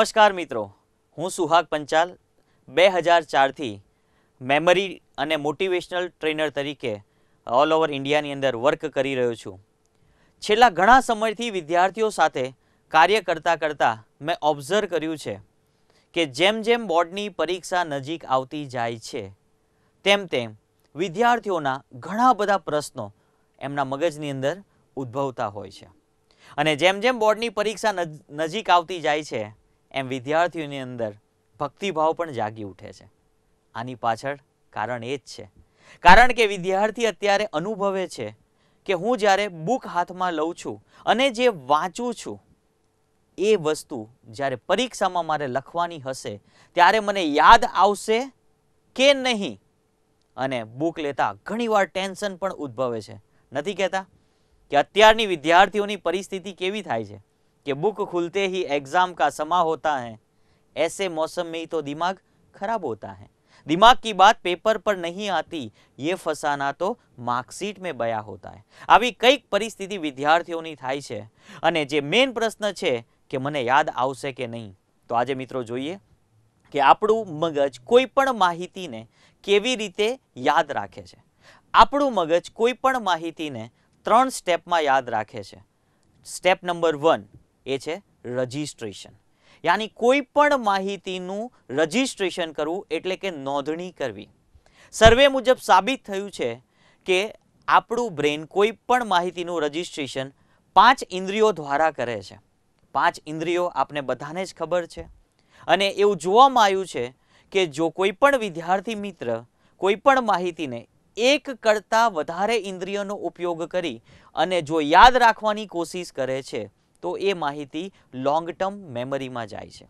નમસ્કાર મિત્રો હું સુહાગ પંચાલ બે હજાર ચારથી મેમરી અને મોટિવેશનલ ટ્રેનર તરીકે ઓલ ઓવર ઇન્ડિયાની અંદર વર્ક કરી રહ્યો છું છેલ્લા ઘણા સમયથી વિદ્યાર્થીઓ સાથે કાર્ય કરતાં કરતાં મેં ઓબ્ઝર્વ કર્યું છે કે જેમ જેમ બોર્ડની પરીક્ષા નજીક આવતી જાય છે તેમ તેમ વિદ્યાર્થીઓના ઘણા બધા પ્રશ્નો એમના મગજની અંદર ઉદ્ભવતા હોય છે અને જેમ જેમ બોર્ડની પરીક્ષા નજીક આવતી જાય છે એમ વિદ્યાર્થીઓની અંદર ભક્તિભાવ પણ જાગી ઉઠે છે આની પાછળ કારણ એ જ છે કારણ કે વિદ્યાર્થી અત્યારે અનુભવે છે કે હું જ્યારે બુક હાથમાં લઉં છું અને જે વાંચું છું એ વસ્તુ જ્યારે પરીક્ષામાં મારે લખવાની હશે ત્યારે મને યાદ આવશે કે નહીં અને બુક લેતા ઘણીવાર ટેન્શન પણ ઉદ્ભવે છે નથી કહેતા કે અત્યારની વિદ્યાર્થીઓની પરિસ્થિતિ કેવી થાય છે कि बुक खुलते ही एग्ज़ाम का समा होता है ऐसे मौसम में ही तो दिमाग खराब होता है दिमाग की बात पेपर पर नहीं आती ये फसाना तो मार्कशीट में बया होता है अभी कई परिस्थिति विद्यार्थियों की थाई है जे मेन प्रश्न है कि मैंने याद आशे कि नहीं तो आज मित्रों कि आप मगज कोईपण महिती ने केवी रीते याद राखे आप मगज कोईपण महिती ने त्र स्टेप में याद राखे स्टेप नंबर वन એ છે રજિસ્ટ્રેશન યાની કોઈ પણ માહિતીનું રજિસ્ટ્રેશન કરવું એટલે કે નોંધણી કરવી સર્વે મુજબ સાબિત થયું છે કે આપણું બ્રેન કોઈ પણ માહિતીનું રજિસ્ટ્રેશન પાંચ ઇન્દ્રિયો દ્વારા કરે છે પાંચ ઇન્દ્રિયો આપને બધાને જ ખબર છે અને એવું જોવામાં આવ્યું છે કે જો કોઈ પણ વિદ્યાર્થી મિત્ર કોઈ પણ માહિતીને એક કરતાં વધારે ઇન્દ્રિયોનો ઉપયોગ કરી અને જો યાદ રાખવાની કોશિશ કરે છે તો એ માહિતી લોંગ ટર્મ મેમરીમાં જાય છે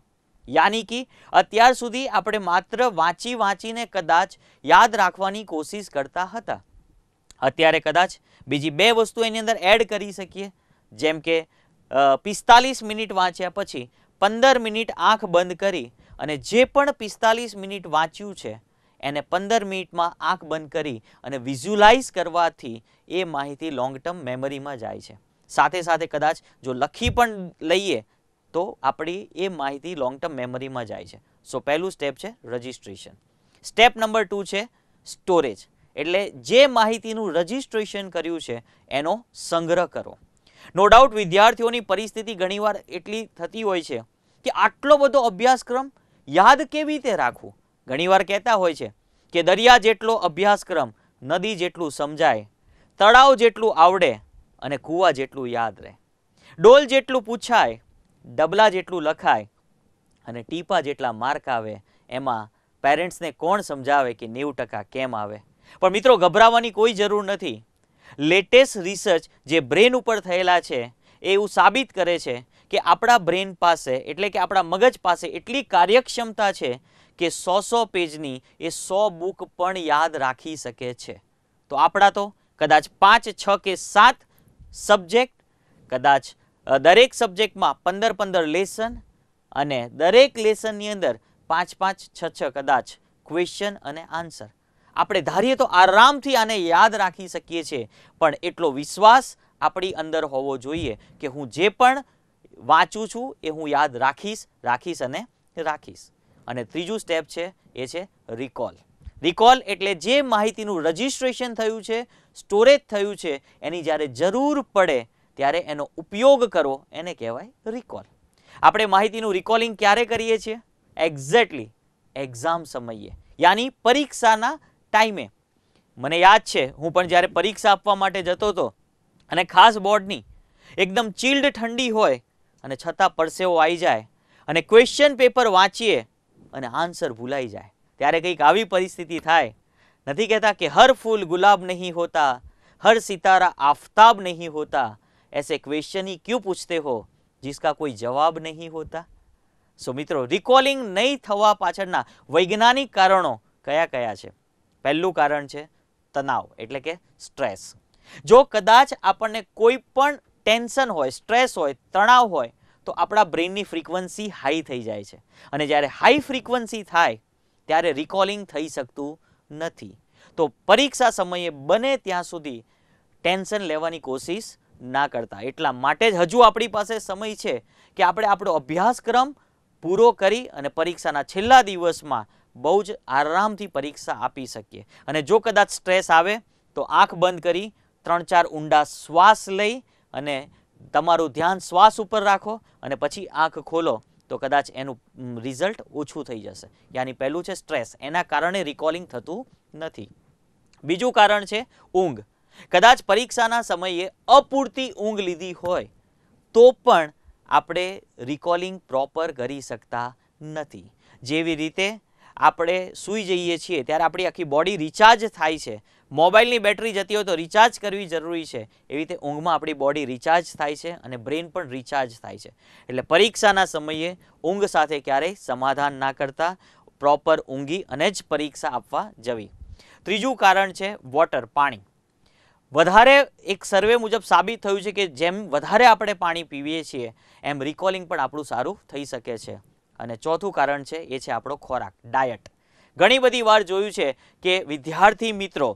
યાની કે અત્યાર સુધી આપણે માત્ર વાંચી વાંચીને કદાચ યાદ રાખવાની કોશિશ કરતા હતા અત્યારે કદાચ બીજી બે વસ્તુ એની અંદર એડ કરી શકીએ જેમ કે પિસ્તાલીસ મિનિટ વાંચ્યા પછી પંદર મિનિટ આંખ બંધ કરી અને જે પણ પિસ્તાલીસ મિનિટ વાંચ્યું છે એને પંદર મિનિટમાં આંખ બંધ કરી અને વિઝ્યુલાઇઝ કરવાથી એ માહિતી લોંગ ટર્મ મેમરીમાં જાય છે સાથે સાથે કદાચ જો લખી પણ લઈએ તો આપણી એ માહિતી લોંગ ટર્મ મેમરીમાં જાય છે સો પહેલું સ્ટેપ છે રજિસ્ટ્રેશન સ્ટેપ નંબર ટુ છે સ્ટોરેજ એટલે જે માહિતીનું રજિસ્ટ્રેશન કર્યું છે એનો સંગ્રહ કરો નો ડાઉટ વિદ્યાર્થીઓની પરિસ્થિતિ ઘણીવાર એટલી થતી હોય છે કે આટલો બધો અભ્યાસક્રમ યાદ કેવી રીતે રાખવું ઘણીવાર કહેતા હોય છે કે દરિયા જેટલો અભ્યાસક્રમ નદી જેટલું સમજાય તળાવ જેટલું આવડે અને કૂવા જેટલું યાદ રહે ડોલ જેટલું પૂછાય ડબલા જેટલું લખાય અને ટીપા જેટલા માર્ક આવે એમાં પેરેન્ટ્સને કોણ સમજાવે કે નેવું ટકા કેમ આવે પણ મિત્રો ગભરાવાની કોઈ જરૂર નથી લેટેસ્ટ રિસર્ચ જે બ્રેન ઉપર થયેલા છે એ એવું સાબિત કરે છે કે આપણા બ્રેન પાસે એટલે કે આપણા મગજ પાસે એટલી કાર્યક્ષમતા છે કે સો સો પેજની એ સો બુક પણ યાદ રાખી શકે છે તો આપણા તો કદાચ પાંચ છ કે સાત સબ્જેક્ટ કદાચ દરેક સબ્જેક્ટમાં પંદર પંદર લેસન અને દરેક લેસનની અંદર પાંચ પાંચ છ છ કદાચ ક્વેશ્ચન અને આન્સર આપણે ધારીએ તો આરામથી આને યાદ રાખી શકીએ છીએ પણ એટલો વિશ્વાસ આપણી અંદર હોવો જોઈએ કે હું જે પણ વાંચું છું એ હું યાદ રાખીશ રાખીશ અને રાખીશ અને ત્રીજું સ્ટેપ છે એ છે રિકોલ રિકોલ એટલે જે માહિતીનું રજીસ્ટ્રેશન થયું છે સ્ટોરેજ થયું છે એની જ્યારે જરૂર પડે ત્યારે એનો ઉપયોગ કરો એને કહેવાય રિકોલ આપણે માહિતીનું રિકોલિંગ ક્યારે કરીએ છીએ એક્ઝેક્ટલી એક્ઝામ સમયે યાની પરીક્ષાના ટાઈમે મને યાદ છે હું પણ જ્યારે પરીક્ષા આપવા માટે જતો હતો અને ખાસ બોર્ડની એકદમ ચિલ્ડ ઠંડી હોય અને છતાં પરસેવો આવી જાય અને ક્વેશ્ચન પેપર વાંચીએ અને આન્સર ભૂલાઈ જાય ત્યારે કંઈક આવી પરિસ્થિતિ થાય નથી કહેતા કે હર ફૂલ ગુલાબ નહીં હોતા હર સિતારા આફતાબ નહીં હોતા એસે ક્વેશ્ચન ही ક્યું પૂછતે હો જિસકા કોઈ જવાબ નહીં હોતા સો મિત્રો રિકોલિંગ નહીં થવા પાછળના વૈજ્ઞાનિક કારણો કયા કયા છે પહેલું કારણ છે તણાવ એટલે કે સ્ટ્રેસ જો કદાચ આપણને કોઈ પણ ટેન્શન હોય સ્ટ્રેસ હોય તણાવ હોય તો આપણા બ્રેઇનની ફ્રીક્વન્સી હાઈ થઈ જાય છે અને જ્યારે હાઈ ફ્રીક્વન્સી થાય ત્યારે રિકોલિંગ થઈ શકતું નથી તો પરીક્ષા સમયે બને ત્યાં સુધી ટેન્શન લેવાની કોશિશ ના કરતા એટલા માટે જ હજુ આપણી પાસે સમય છે કે આપણે આપણો અભ્યાસક્રમ પૂરો કરી અને પરીક્ષાના છેલ્લા દિવસમાં બહુ જ આરામથી પરીક્ષા આપી શકીએ અને જો કદાચ સ્ટ્રેસ આવે તો આંખ બંધ કરી ત્રણ ચાર ઊંડા શ્વાસ લઈ અને તમારું ધ્યાન શ્વાસ ઉપર રાખો અને પછી આંખ ખોલો તો કદાચ એનું રિઝલ્ટ ઓછું થઈ જશે યાની પહેલું છે સ્ટ્રેસ એના કારણે રિકોલિંગ થતું નથી બીજું કારણ છે ઊંઘ કદાચ પરીક્ષાના સમયે અપૂરતી ઊંઘ લીધી હોય તો પણ આપણે રિકોલિંગ પ્રોપર કરી શકતા નથી જેવી રીતે આપણે સૂઈ જઈએ છીએ ત્યારે આપણી આખી બોડી રિચાર્જ થાય છે મોબાઈલની બેટરી જતી હોય તો રિચાર્જ કરવી જરૂરી છે એવી રીતે ઊંઘમાં આપણી બોડી રિચાર્જ થાય છે અને બ્રેઇન પણ રિચાર્જ થાય છે એટલે પરીક્ષાના સમયે ઊંઘ સાથે ક્યારેય સમાધાન ના કરતા પ્રોપર ઊંઘી અને જ પરીક્ષા આપવા જવી ત્રીજું કારણ છે વોટર પાણી વધારે એક સર્વે મુજબ સાબિત થયું છે કે જેમ વધારે આપણે પાણી પીવીએ છીએ એમ રિકોલિંગ પણ આપણું સારું થઈ શકે છે અને ચોથું કારણ છે એ છે આપણો ખોરાક ડાયટ ઘણી બધી વાર જોયું છે કે વિદ્યાર્થી મિત્રો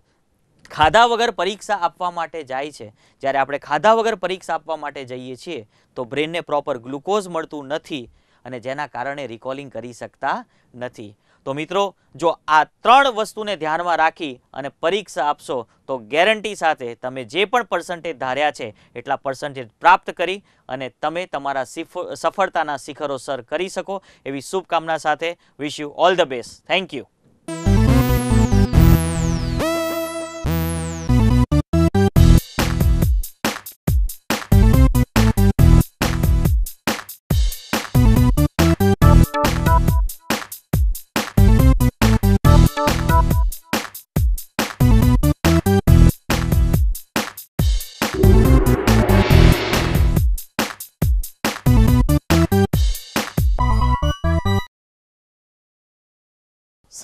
ખાધા વગર પરીક્ષા આપવા માટે જાય છે જ્યારે આપણે ખાધા વગર પરીક્ષા આપવા માટે જઈએ છીએ તો બ્રેનને પ્રોપર ગ્લુકોઝ મળતું નથી અને જેના કારણે રિકોલિંગ કરી શકતા નથી તો મિત્રો જો આ ત્રણ વસ્તુને ધ્યાનમાં રાખી અને પરીક્ષા આપશો તો ગેરંટી સાથે તમે જે પણ પર્સન્ટેજ ધાર્યા છે એટલા પર્સન્ટેજ પ્રાપ્ત કરી અને તમે તમારા સફળતાના શિખરો સર કરી શકો એવી શુભકામના સાથે wish you all the best thank you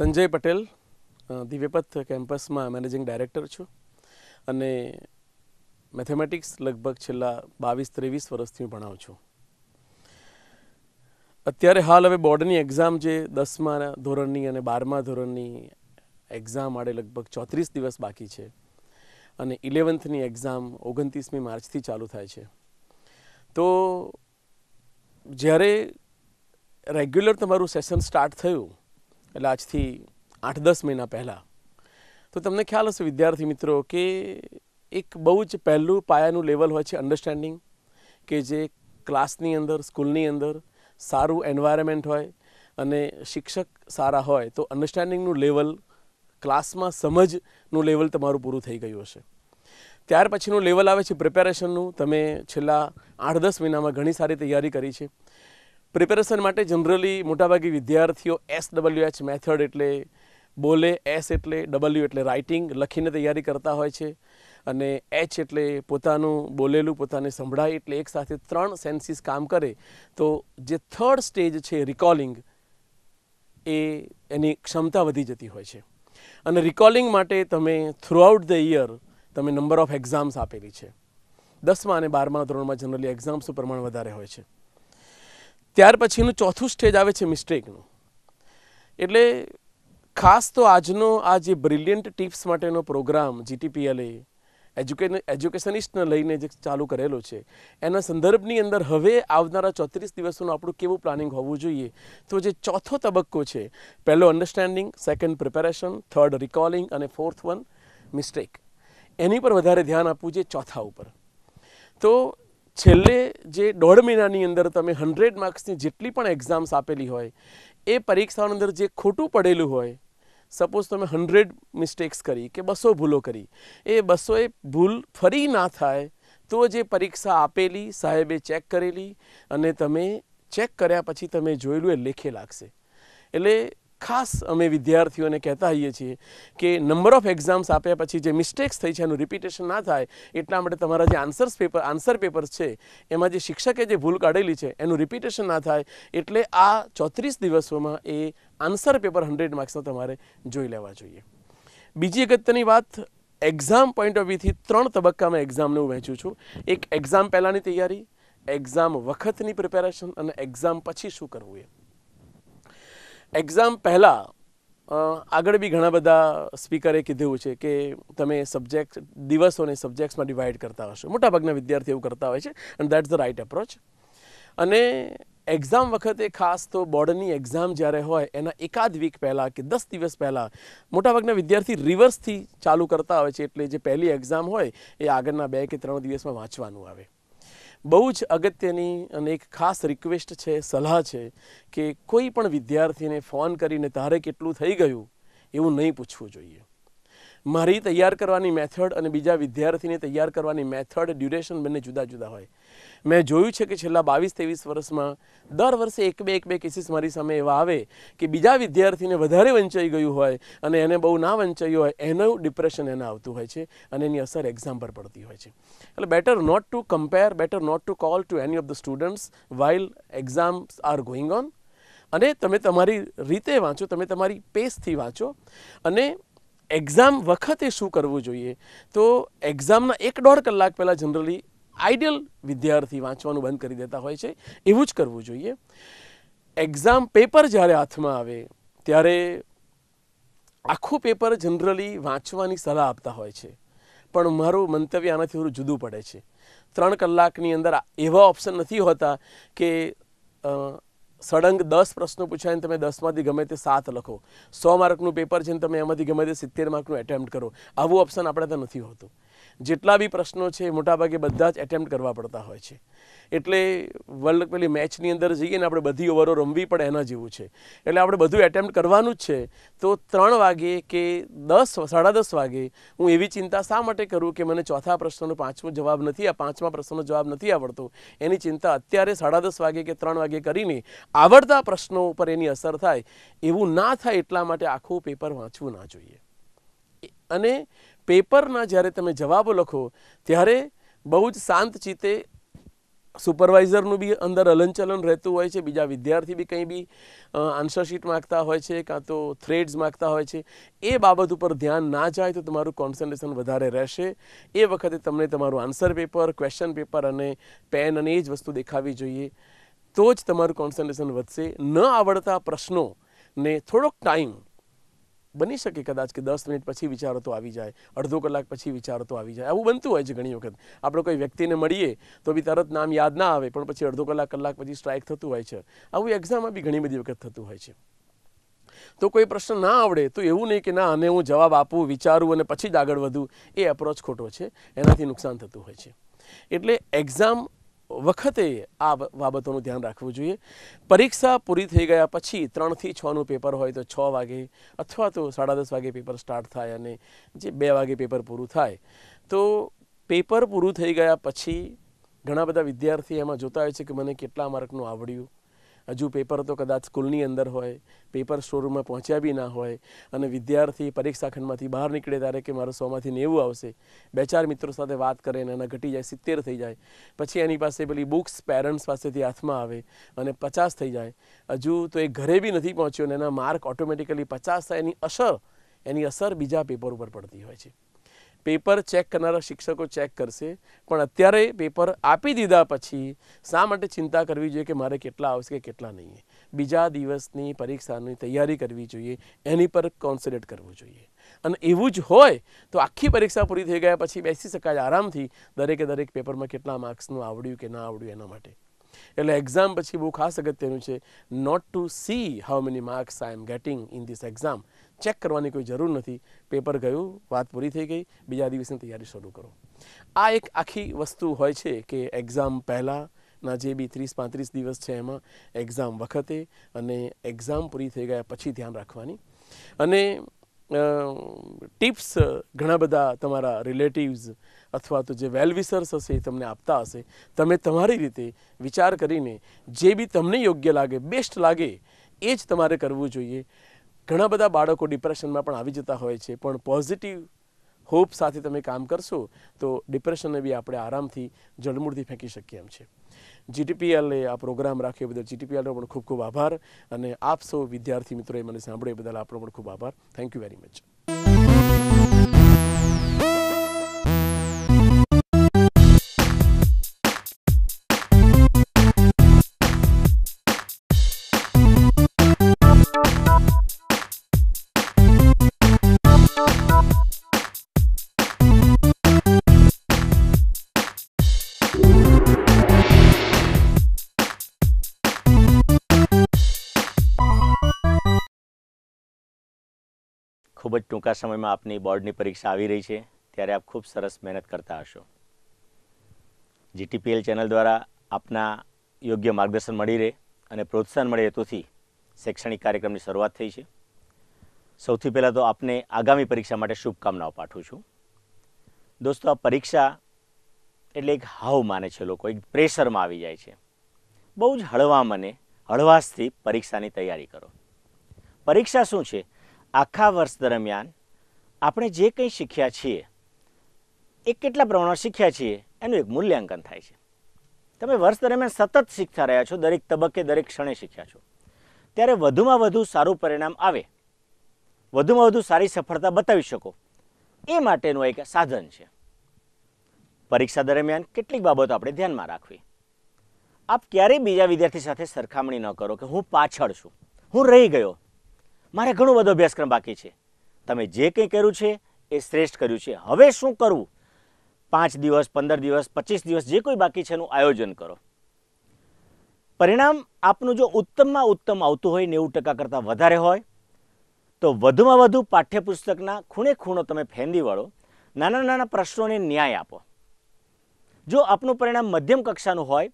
Sanjay Patel Divyapath કેમ્પસમાં મેનેજિંગ ડાયરેક્ટર છું અને મેથેમેટિક્સ લગભગ છેલ્લા બાવીસ ત્રેવીસ વર્ષથી હું ભણાવું છું અત્યારે હાલ હવે બોર્ડની એક્ઝામ જે દસમા ધોરણની અને બારમા ધોરણની એક્ઝામ માટે લગભગ ચોત્રીસ દિવસ બાકી છે અને ઇલેવન્થની એક્ઝામ ઓગણત્રીસમી માર્ચથી ચાલુ થાય છે તો જ્યારે રેગ્યુલર તમારું સેશન સ્ટાર્ટ થયું એટલે આજથી આઠ દસ મહિના પહેલાં તો તમને ખ્યાલ હશે વિદ્યાર્થી મિત્રો કે એક બહુ જ પહેલું પાયાનું લેવલ હોય છે અન્ડરસ્ટેન્ડિંગ કે જે ક્લાસની અંદર સ્કૂલની અંદર સારું એન્વાયરમેન્ટ હોય અને શિક્ષક સારા હોય તો અન્ડરસ્ટેન્ડિંગનું લેવલ ક્લાસમાં સમજનું લેવલ તમારું પૂરું થઈ ગયું હશે ત્યાર પછીનું લેવલ આવે છે પ્રિપેરેશનનું તમે છેલ્લા આઠ દસ મહિનામાં ઘણી સારી તૈયારી કરી છે પ્રિપેરેશન માટે જનરલી મોટાભાગે વિદ્યાર્થીઓ એસ ડબલ્યુ એચ મેથડ એટલે બોલે એસ એટલે ડબલ્યુ એટલે રાઇટિંગ લખીને તૈયારી કરતા હોય છે અને એચ એટલે પોતાનું બોલેલું પોતાને સંભળાય એટલે એક સાથે ત્રણ સેન્સીસ કામ કરે તો જે થર્ડ સ્ટેજ છે રિકોલિંગ એ એની ક્ષમતા વધી જતી હોય છે અને રિકોલિંગ માટે તમે થ્રુઆઉટ ધ ઇયર તમે નંબર ઓફ એક્ઝામ્સ આપેલી છે દસમા અને બારમા ધોરણમાં જનરલી એક્ઝામ્સનું પ્રમાણ વધારે હોય છે ત્યાર પછીનું ચોથું સ્ટેજ આવે છે મિસ્ટેકનું એટલે ખાસ તો આજનો આ જે બ્રિલિયન્ટ ટિપ્સ માટેનો પ્રોગ્રામ જીટીપીએલએ એજ્યુકેશન એજ્યુકેશનિસ્ટને લઈને જે ચાલુ કરેલો છે એના સંદર્ભની અંદર હવે આવનારા ચોત્રીસ દિવસોનું આપણું કેવું પ્લાનિંગ હોવું જોઈએ તો જે ચોથો તબક્કો છે પહેલો understanding second preparation third recalling અને ફોર્થ વન મિસ્ટેક એની પર વધારે ધ્યાન આપવું જોઈએ ચોથા ઉપર તો છેલ્લે જે દોઢ મહિનાની અંદર તમે હંડ્રેડ માર્ક્સની જેટલી પણ એક્ઝામ્સ આપેલી હોય એ પરીક્ષાઓની અંદર જે ખોટું પડેલું હોય સપોઝ તમે હંડ્રેડ મિસ્ટેક્સ કરી કે બસો ભૂલો કરી એ બસોએ ભૂલ ફરી ના થાય તો જે પરીક્ષા આપેલી સાહેબે ચેક કરેલી અને તમે ચેક કર્યા પછી તમે જોયેલું એ લેખે લાગશે એટલે ખાસ અમે વિદ્યાર્થીઓને કહેતા હોઈએ છીએ કે નંબર ઓફ એક્ઝામ્સ આપ્યા પછી જે મિસ્ટેક્સ થઈ છે એનું રિપીટેશન ના થાય એટલા માટે તમારા જે આન્સર્સ પેપર આન્સર પેપર્સ છે એમાં જે શિક્ષકે જે ભૂલ કાઢેલી છે એનું રિપીટેશન ના થાય એટલે આ ચોત્રીસ દિવસોમાં એ આન્સર પેપર હંડ્રેડ માર્ક્સના તમારે જોઈ લેવા જોઈએ બીજી અગત્યની વાત એક્ઝામ પોઈન્ટ ઓફ વ્યૂથી ત્રણ તબક્કામાં એક્ઝામને હું વહેંચું છું એક એક્ઝામ પહેલાંની તૈયારી એક્ઝામ વખતની પ્રિપેરેશન અને એક્ઝામ પછી શું કરવું એ એક્ઝામ પહેલાં આગળ બી ઘણા બધા સ્પીકરે કીધું છે કે તમે સબ્જેક્ટ દિવસોને સબ્જેક્ટ્સમાં ડિવાઈડ કરતા હશો મોટાભાગના વિદ્યાર્થીઓ એવું કરતા હોય છે and that's the right approach અને એક્ઝામ વખતે ખાસ તો બોર્ડની એક્ઝામ જ્યારે હોય એના એકાદ વીક પહેલાં કે દસ દિવસ પહેલાં મોટાભાગના વિદ્યાર્થી રિવર્સથી ચાલુ કરતા હોય છે એટલે જે પહેલી એક્ઝામ હોય એ આગળના બે કે ત્રણ દિવસમાં વાંચવાનું આવે બહુ જ અગત્યની અને એક ખાસ રિક્વેસ્ટ છે સલાહ છે કે કોઈ પણ વિદ્યાર્થીને ફોન કરીને તારે કેટલું થઈ ગયું એવું નહીં પૂછવું જોઈએ મારી તૈયાર કરવાની મેથડ અને બીજા વિદ્યાર્થીને તૈયાર કરવાની મેથડ ડ્યુરેશન બંને જુદા જુદા હોય મેં જોયું છે કે છેલ્લા બાવીસ ત્રેવીસ વર્ષમાં દર વર્ષે એક બે એક બે કેસીસ મારી સામે એવા આવે કે બીજા વિદ્યાર્થીને વધારે વંચાઈ ગયું હોય અને એને બહુ ના વંચાયું હોય એનું ડિપ્રેશન એને આવતું હોય છે અને એની અસર એક્ઝામ પર પડતી હોય છે એટલે better not to compare better not to call to any of the students while exams are going on અને તમે તમારી રીતે વાંચો તમે તમારી પેસથી વાંચો અને એક્ઝામ વખતે શું કરવું જોઈએ તો એક્ઝામના એક દોઢ કલાક પહેલાં જનરલી આઈડિયલ વિદ્યાર્થી વાંચવાનું બંધ કરી દેતા હોય છે એવું જ કરવું જોઈએ એક્ઝામ પેપર જ્યારે હાથમાં આવે ત્યારે આખું પેપર જનરલી વાંચવાની સલાહ આપતા હોય છે પણ મારું મંતવ્ય આનાથી થોડું જુદું પડે છે ત્રણ કલાકની અંદર એવા ઓપ્શન નથી હોતા કે સળંગ દસ પ્રશ્નો પૂછાય ને તમે દસમાંથી ગમે તે સાત લખો સો માર્કનું પેપર છે ને તમે એમાંથી ગમે તે સિત્તેર માર્કનું એટેમ્પ્ટ કરો આવું ઓપ્શન આપણે ત્યાં નથી હોતું જેટલા બી પ્રશ્નો છે મોટાભાગે બધા જ એટેમ્પ્ટ કરવા પડતા હોય છે એટલે વર્લ્ડ પેલી મેચની અંદર જઈએ ને આપણે બધી ઓવરો રમવી પડે એના જેવું છે એટલે આપણે બધું એટેમ્પ્ટ કરવાનું જ છે તો ત્રણ વાગે કે દસ સાડા દસ વાગે હું એવી ચિંતા શા માટે કરું કે મને ચોથા પ્રશ્નનો પાંચમો જવાબ નથી આ પાંચમા પ્રશ્નનો જવાબ નથી આવડતો એની ચિંતા અત્યારે સાડા દસ વાગે કે ત્રણ વાગે કરીને આવડતા પ્રશ્નો ઉપર એની અસર થાય એવું ના થાય એટલા માટે આખું પેપર વાંચવું ના જોઈએ અને પેપરના જ્યારે તમે જવાબો લખો ત્યારે બહુ જ શાંત ચિત્તે સુપરવાઇઝરનું બી અંદર હલનચલન રહેતું હોય છે બીજા વિદ્યાર્થી બી કંઈ બી આન્સર શીટ માગતા હોય છે કાં તો થ્રેડ્સ માગતા હોય છે એ બાબત ઉપર ધ્યાન ના જાય તો તમારું કોન્સન્ટ્રેશન વધારે રહેશે એ વખતે તમને તમારું આન્સર પેપર ક્વેશ્ચન પેપર અને પેન અને એ જ વસ્તુ દેખાવી જોઈએ તો જ તમારું કોન્સન્ટ્રેશન વધશે ન આવડતા પ્રશ્નોને થોડોક ટાઈમ બની શકે કદાચ કે દસ મિનિટ પછી વિચારો તો આવી જાય અડધો કલાક પછી વિચારો તો આવી જાય આવું બનતું હોય છે ઘણી વખત આપણે કોઈ વ્યક્તિને મળીએ તો બી તરત નામ યાદ ના આવે પણ પછી અડધો કલાક કલાક પછી સ્ટ્રાઇક થતું હોય છે આવું એક્ઝામમાં બી ઘણી બધી વખત થતું હોય છે તો કોઈ પ્રશ્ન ના આવડે તો એવું નહીં કે ના આને હું જવાબ આપું વિચારું અને પછી જ આગળ વધું એ અપ્રોચ ખોટો છે એનાથી નુકસાન થતું હોય છે એટલે એક્ઝામ વખતે આ બાબતોનું ધ્યાન રાખવું જોઈએ પરીક્ષા પૂરી થઈ ગયા પછી ત્રણથી છનું પેપર હોય તો છ વાગે અથવા તો સાડા દસ વાગે પેપર સ્ટાર્ટ થાય અને જે બે વાગે પેપર પૂરું થાય તો પેપર પૂરું થઈ ગયા પછી ઘણા બધા વિદ્યાર્થી એમાં જોતા હોય છે કે મને કેટલા માર્કનું આવડ્યું હજુ પેપર તો કદાચ સ્કૂલની અંદર હોય પેપર સ્ટોરૂમમાં પહોંચ્યા બી ના હોય અને વિદ્યાર્થી પરીક્ષા ખંડમાંથી બહાર નીકળે ત્યારે કે મારો સોમાંથી નેવું આવશે બે ચાર મિત્રો સાથે વાત કરે અને એના ઘટી જાય સિત્તેર થઈ જાય પછી એની પાસે પેલી બુક્સ પેરેન્ટ્સ પાસેથી હાથમાં આવે અને પચાસ થઈ જાય હજુ તો એ ઘરે બી નથી પહોંચ્યો અને એના માર્ક ઓટોમેટિકલી પચાસ થાય એની અસર એની અસર બીજા પેપર ઉપર પડતી હોય છે પેપર ચેક કરનારા શિક્ષકો ચેક કરશે પણ અત્યારે પેપર આપી દીધા પછી શા માટે ચિંતા કરવી જોઈએ કે મારે કેટલા આવશે કે કેટલા નહીં બીજા દિવસની પરીક્ષાની તૈયારી કરવી જોઈએ એની પર કોન્સન્ટ્રેટ કરવું જોઈએ અને એવું જ હોય તો આખી પરીક્ષા પૂરી થઈ ગયા પછી બેસી શકાય આરામથી દરેકે દરેક પેપરમાં કેટલા માર્ક્સનું આવડ્યું કે ના આવડ્યું એના માટે એટલે એક્ઝામ પછી બહુ ખાસ અગત્યનું છે not to see how many marks I am getting in this exam check કરવાની કોઈ જરૂર નથી પેપર ગયું વાત પૂરી થઈ ગઈ બીજા દિવસની તૈયારી શરૂ કરો આ એક આખી વસ્તુ હોય છે કે એક્ઝામ પહેલાંના જે બી ત્રીસ પાંત્રીસ દિવસ છે એમાં એક્ઝામ વખતે અને એક્ઝામ પૂરી થઈ ગયા પછી ધ્યાન રાખવાની અને ટિપ્સ ઘણા બધા તમારા રિલેટિવ્સ અથવા તો જે વેલવિસર્સ હશે એ તમને આપતા હશે તમે તમારી રીતે વિચાર કરીને જે બી તમને યોગ્ય લાગે બેસ્ટ લાગે એ જ તમારે કરવું જોઈએ ઘણા બધા બાળકો ડિપ્રેશનમાં પણ આવી જતા હોય છે પણ પોઝિટિવ હોપ સાથે તમે કામ કરશો તો ડિપ્રેશનને બી આપણે આરામથી જળમૂળથી ફેંકી શકીએ એમ છે જીટીપીએલે આ પ્રોગ્રામ રાખ્યો બદલ જીટીપીએલનો પણ ખૂબ ખૂબ આભાર અને આપ સૌ વિદ્યાર્થી મિત્રોએ મને સાંભળ્યો બદલ આપણો પણ ખૂબ આભાર થેન્ક યુ વેરી મચ ખૂબ જ ટૂંકા સમયમાં આપની બોર્ડની પરીક્ષા આવી રહી છે ત્યારે આપ ખૂબ સરસ મહેનત કરતા હશો જીટીપીએલ ચેનલ દ્વારા આપના યોગ્ય માર્ગદર્શન મળી રહે અને પ્રોત્સાહન મળે હેતુથી શૈક્ષણિક કાર્યક્રમની શરૂઆત થઈ છે સૌથી પહેલાં તો આપને આગામી પરીક્ષા માટે શુભકામનાઓ પાઠવું છું દોસ્તો આ પરીક્ષા એટલે એક હાવ માને છે લોકો એક પ્રેશરમાં આવી જાય છે બહુ જ હળવા મને હળવાશથી પરીક્ષાની તૈયારી કરો પરીક્ષા શું છે આખા વર્ષ દરમિયાન આપણે જે કંઈ શીખ્યા છીએ એ કેટલા પ્રમાણમાં શીખ્યા છીએ એનું એક મૂલ્યાંકન થાય છે તમે વર્ષ દરમિયાન સતત શીખતા રહ્યા છો દરેક તબક્કે દરેક ક્ષણે શીખ્યા છો ત્યારે વધુમાં વધુ સારું પરિણામ આવે વધુમાં વધુ સારી સફળતા બતાવી શકો એ માટેનું એક સાધન છે પરીક્ષા દરમિયાન કેટલીક બાબતો આપણે ધ્યાનમાં રાખવી આપ ક્યારેય બીજા વિદ્યાર્થી સાથે સરખામણી ન કરો કે હું પાછળ છું હું રહી ગયો મારે ઘણો બધો અભ્યાસક્રમ બાકી છે તમે જે કંઈ કર્યું છે એ શ્રેષ્ઠ કર્યું છે હવે શું કરવું પાંચ દિવસ પંદર દિવસ પચીસ દિવસ જે કોઈ બાકી છે એનું આયોજન કરો પરિણામ આપનું જો ઉત્તમમાં ઉત્તમ આવતું હોય નેવું ટકા કરતાં વધારે હોય તો વધુમાં વધુ પાઠ્યપુસ્તકના ખૂણે ખૂણો તમે ફેંદી વળો નાના નાના પ્રશ્નોને ન્યાય આપો જો આપનું પરિણામ મધ્યમ કક્ષાનું હોય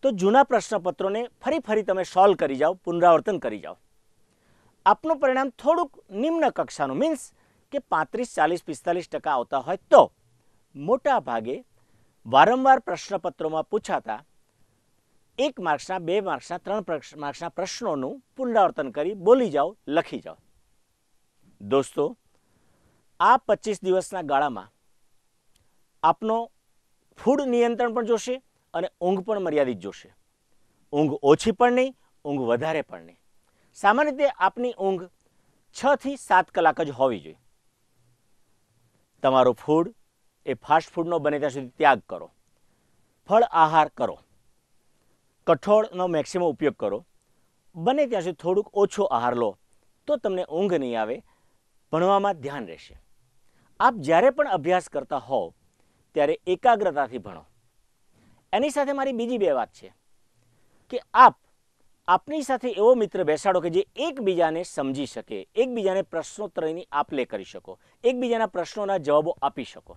તો જૂના પ્રશ્નપત્રોને ફરી ફરી તમે સોલ્વ કરી જાઓ પુનરાવર્તન કરી જાઓ આપનું પરિણામ થોડુંક નિમ્ન કક્ષાનું મીન્સ કે પાંત્રીસ ચાલીસ પિસ્તાલીસ ટકા આવતા હોય તો મોટા ભાગે વારંવાર પ્રશ્નપત્રોમાં પૂછાતા એક માર્ક્સના બે માર્ક્સના ત્રણ માર્ક્સના પ્રશ્નોનું પુનરાવર્તન કરી બોલી જાઓ લખી જાઓ દોસ્તો આ પચીસ દિવસના ગાળામાં આપનો ફૂડ નિયંત્રણ પણ જોશે અને ઊંઘ પણ મર્યાદિત જોશે ઊંઘ ઓછી પણ નહીં ઊંઘ વધારે પણ નહીં સામાન્ય રીતે આપની ઊંઘ છથી સાત કલાક જ હોવી જોઈએ તમારો ફૂડ એ ફાસ્ટ ફૂડનો બને ત્યાં સુધી ત્યાગ કરો ફળ આહાર કરો કઠોળનો મેક્સિમમ ઉપયોગ કરો બને ત્યાં સુધી થોડુંક ઓછો આહાર લો તો તમને ઊંઘ નહીં આવે ભણવામાં ધ્યાન રહેશે આપ જ્યારે પણ અભ્યાસ કરતા હોવ ત્યારે એકાગ્રતાથી ભણો એની સાથે મારી બીજી બે વાત છે કે આપ આપની સાથે એવો મિત્ર બેસાડો કે જે એકબીજાને સમજી શકે એકબીજાને પ્રશ્નોત્તરીની આપ લે કરી શકો એકબીજાના પ્રશ્નોના જવાબો આપી શકો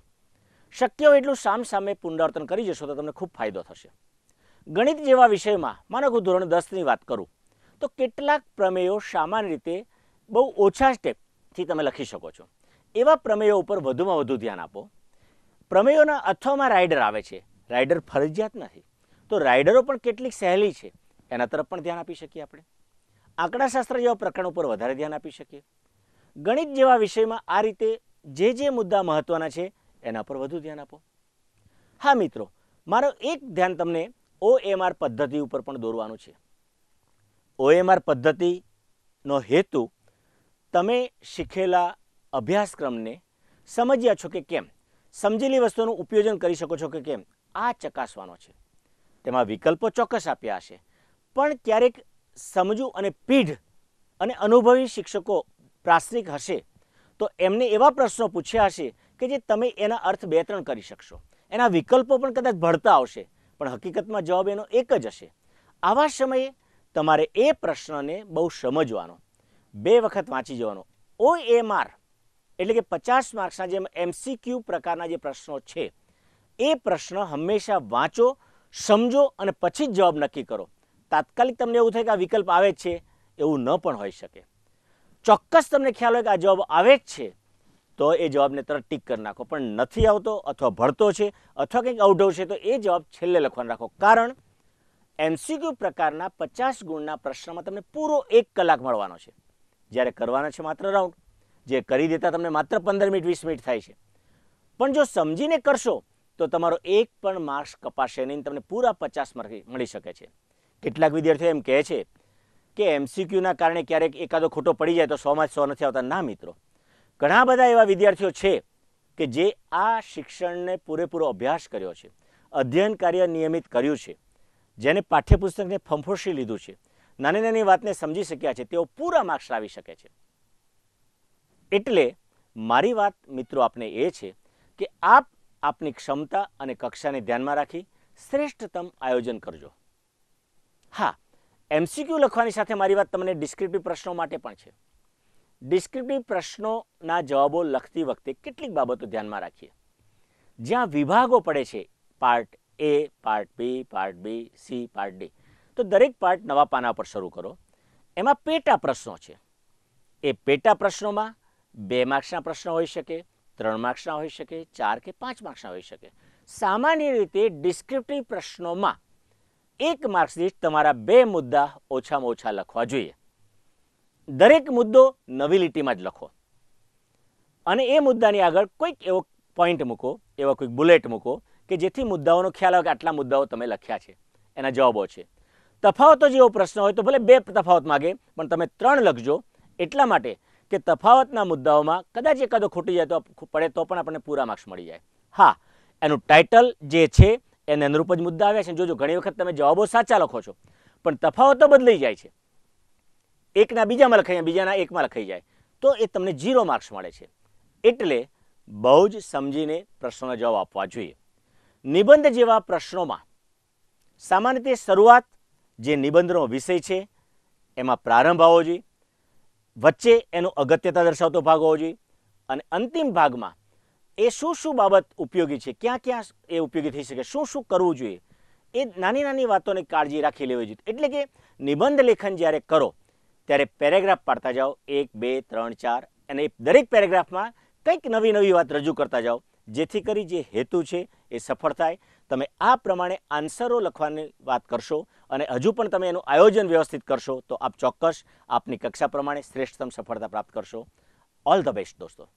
શક્ય હોય એટલું સામ સામે પુનરાવર્તન કરી જશો તો તમને ખૂબ ફાયદો થશે ગણિત જેવા વિષયમાં માનો કે ધોરણ દસની વાત કરું તો કેટલાક પ્રમેયો સામાન્ય રીતે બહુ ઓછા સ્ટેપથી તમે લખી શકો છો એવા પ્રમેયો ઉપર વધુમાં વધુ ધ્યાન આપો પ્રમેયોના અથવામાં રાઇડર આવે છે રાઇડર ફરજિયાત નથી તો રાઇડરો પણ કેટલીક સહેલી છે એના તરફ પણ ધ્યાન આપી શકીએ આપણે આંકડાશાસ્ત્ર જેવા પ્રકરણ ઉપર વધારે ધ્યાન આપી શકીએ ગણિત જેવા વિષયમાં આ રીતે જે જે મુદ્દા મહત્ત્વના છે એના પર વધુ ધ્યાન આપો હા મિત્રો મારો એક ધ્યાન તમને ઓએમઆર પદ્ધતિ ઉપર પણ દોરવાનું છે ઓ એમઆર પદ્ધતિનો હેતુ તમે શીખેલા અભ્યાસક્રમને સમજ્યા છો કે કેમ સમજેલી વસ્તુનું ઉપયોજન કરી શકો છો કે કેમ આ ચકાસવાનો છે તેમાં વિકલ્પો ચોક્કસ આપ્યા હશે પણ ક્યારેક સમજુ અને પીઢ અને અનુભવી શિક્ષકો પ્રાસનિક હશે તો એમને એવા પ્રશ્નો પૂછ્યા હશે કે જે તમે એના અર્થ બે ત્રણ કરી શકશો એના વિકલ્પો પણ કદાચ ભળતા આવશે પણ હકીકતમાં જવાબ એનો એક જ હશે આવા સમયે તમારે એ પ્રશ્નને બહુ સમજવાનો બે વખત વાંચી જવાનો ઓ એમ આર એટલે કે પચાસ માર્ક્સના જે એમસીક્યુ પ્રકારના જે પ્રશ્નો છે એ પ્રશ્ન હંમેશા વાંચો સમજો અને પછી જ જવાબ નક્કી કરો તાત્કાલિક તમને એવું થાય કે આ વિકલ્પ આવે છે એવું ન પણ હોઈ શકે ચોક્કસ તમને ખ્યાલ હોય કે આ જવાબ આવે જ છે તો એ જવાબને તરત ટીક કરી નાખો પણ નથી આવતો અથવા ભળતો છે અથવા કંઈક અવઢવ છે તો એ જવાબ છેલ્લે લખવાનો રાખો કારણ એમસીક્યુ પ્રકારના પચાસ ગુણના પ્રશ્નમાં તમને પૂરો એક કલાક મળવાનો છે જ્યારે કરવાના છે માત્ર રાઉન્ડ જે કરી દેતા તમને માત્ર પંદર મિનિટ વીસ મિનિટ થાય છે પણ જો સમજીને કરશો તો તમારો એક પણ માર્ક્સ કપાશે નહીં તમને પૂરા પચાસ માર્ક મળી શકે છે કેટલાક વિદ્યાર્થીઓ એમ કહે છે કે એમસીક્યુના કારણે ક્યારેક એકાદો ખોટો પડી જાય તો સોમાં સો નથી આવતા ના મિત્રો ઘણા બધા એવા વિદ્યાર્થીઓ છે કે જે આ શિક્ષણને પૂરેપૂરો અભ્યાસ કર્યો છે અધ્યયન કાર્ય નિયમિત કર્યું છે જેને પાઠ્યપુસ્તકને ફંફોશી લીધું છે નાની નાની વાતને સમજી શક્યા છે તેઓ પૂરા માર્ક્સ લાવી શકે છે એટલે મારી વાત મિત્રો આપને એ છે કે આપ આપની ક્ષમતા અને કક્ષાને ધ્યાનમાં રાખી શ્રેષ્ઠતમ આયોજન કરજો હા એમસીક્યુ લખવાની સાથે મારી વાત તમને ડિસ્ક્રિપ્ટિવ પ્રશ્નો માટે પણ છે ડિસ્ક્રિપ્ટિવ પ્રશ્નોના જવાબો લખતી વખતે કેટલીક બાબતો ધ્યાનમાં રાખીએ જ્યાં વિભાગો પડે છે part A part B part B C part D તો દરેક પાર્ટ નવા પાના પર શરૂ કરો એમાં પેટા પ્રશ્નો છે એ પેટા પ્રશ્નોમાં બે માર્ક્સના પ્રશ્નો હોઈ શકે ત્રણ માર્ક્સના હોઈ શકે ચાર કે પાંચ માર્ક્સના હોઈ શકે સામાન્ય રીતે ડિસ્ક્રિપ્ટિવ પ્રશ્નોમાં એક માર્ક્સ તમારા બે મુદ્દા ઓછામાં ઓછા લખવા જોઈએ દરેક મુદ્દો નવી લીટીમાં જ લખો અને એ મુદ્દાની આગળ કોઈક એવો પોઈન્ટ મૂકો એવા કોઈક બુલેટ મૂકો કે જેથી મુદ્દાઓનો ખ્યાલ આવે કે આટલા મુદ્દાઓ તમે લખ્યા છે એના જવાબો છે તફાવતો જેવો પ્રશ્ન હોય તો ભલે બે તફાવત માગે પણ તમે ત્રણ લખજો એટલા માટે કે તફાવતના મુદ્દાઓમાં કદાચ એકાદો ખૂટી જાય તો પડે તો પણ આપણને પૂરા માર્ક્સ મળી જાય હા એનું ટાઇટલ જે છે એને અનુરૂપ જ મુદ્દા આવ્યા છે જોજો ઘણી વખત તમે જવાબો સાચા લખો છો પણ તફાવતો બદલાઈ જાય છે એકના બીજામાં લખાઈ જાય બીજાના એકમાં લખાઈ જાય તો એ તમને ઝીરો માર્ક્સ મળે છે એટલે બહુ જ સમજીને પ્રશ્નોનો જવાબ આપવા જોઈએ નિબંધ જેવા પ્રશ્નોમાં સામાન્ય રીતે શરૂઆત જે નિબંધનો વિષય છે એમાં પ્રારંભ આવવો જોઈએ વચ્ચે એનો અગત્યતા દર્શાવતો ભાગ હોવો જોઈએ અને અંતિમ ભાગમાં એ શું શું બાબત ઉપયોગી છે ક્યાં ક્યાં એ ઉપયોગી થઈ શકે શું શું કરવું જોઈએ એ નાની નાની વાતોને કાળજી રાખી લેવી જોઈએ એટલે કે નિબંધ લેખન જ્યારે કરો ત્યારે પેરેગ્રાફ પાડતા જાઓ એક બે ત્રણ ચાર અને એ દરેક પેરેગ્રાફમાં કંઈક નવી નવી વાત રજૂ કરતા જાઓ જેથી કરી જે હેતુ છે એ સફળ થાય તમે આ પ્રમાણે આન્સરો લખવાની વાત કરશો અને હજુ પણ તમે એનું આયોજન વ્યવસ્થિત કરશો તો આપ ચોક્કસ આપની કક્ષા પ્રમાણે શ્રેષ્ઠતમ સફળતા પ્રાપ્ત કરશો ઓલ ધ બેસ્ટ દોસ્તો